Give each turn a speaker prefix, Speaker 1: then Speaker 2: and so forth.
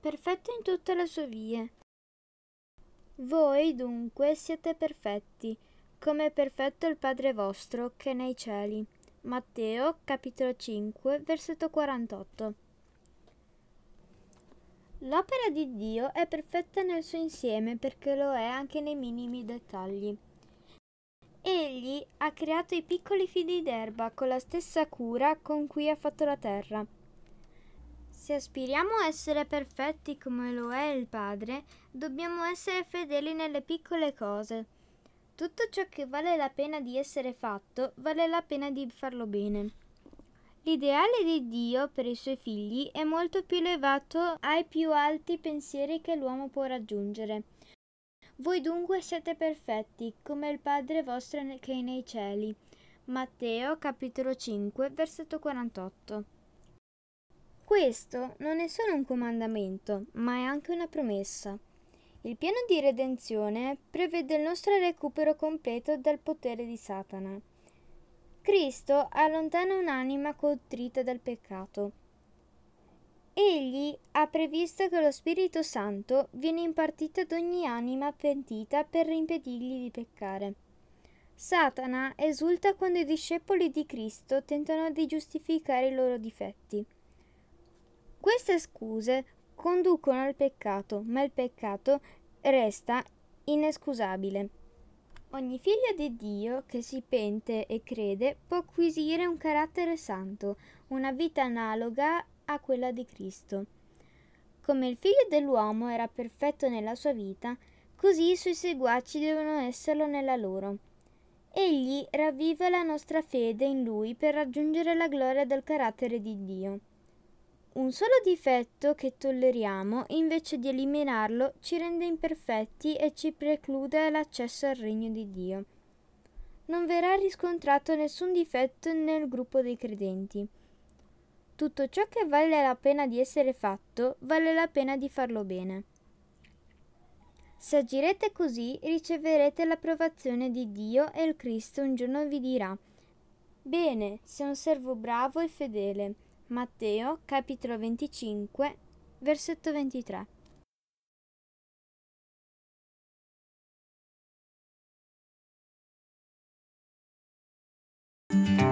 Speaker 1: perfetto in tutte le sue vie. Voi dunque siete perfetti, come è perfetto il Padre vostro che è nei cieli. Matteo capitolo 5 versetto 48 L'opera di Dio è perfetta nel suo insieme perché lo è anche nei minimi dettagli. Egli ha creato i piccoli fili d'erba con la stessa cura con cui ha fatto la terra se aspiriamo a essere perfetti come lo è il Padre, dobbiamo essere fedeli nelle piccole cose. Tutto ciò che vale la pena di essere fatto, vale la pena di farlo bene. L'ideale di Dio per i suoi figli è molto più elevato ai più alti pensieri che l'uomo può raggiungere. Voi dunque siete perfetti, come il Padre vostro che è nei cieli. Matteo capitolo 5, versetto 48. Questo non è solo un comandamento, ma è anche una promessa. Il piano di redenzione prevede il nostro recupero completo dal potere di Satana. Cristo allontana un'anima contrita dal peccato. Egli ha previsto che lo Spirito Santo viene impartito ad ogni anima pentita per impedirgli di peccare. Satana esulta quando i discepoli di Cristo tentano di giustificare i loro difetti. Queste scuse conducono al peccato, ma il peccato resta inescusabile. Ogni figlio di Dio che si pente e crede può acquisire un carattere santo, una vita analoga a quella di Cristo. Come il figlio dell'uomo era perfetto nella sua vita, così i suoi seguaci devono esserlo nella loro. Egli ravviva la nostra fede in lui per raggiungere la gloria del carattere di Dio. Un solo difetto che tolleriamo, invece di eliminarlo, ci rende imperfetti e ci preclude l'accesso al regno di Dio. Non verrà riscontrato nessun difetto nel gruppo dei credenti. Tutto ciò che vale la pena di essere fatto, vale la pena di farlo bene. Se agirete così, riceverete l'approvazione di Dio e il Cristo un giorno vi dirà Bene, sei un servo bravo e fedele Matteo capitolo 25 versetto 23. thank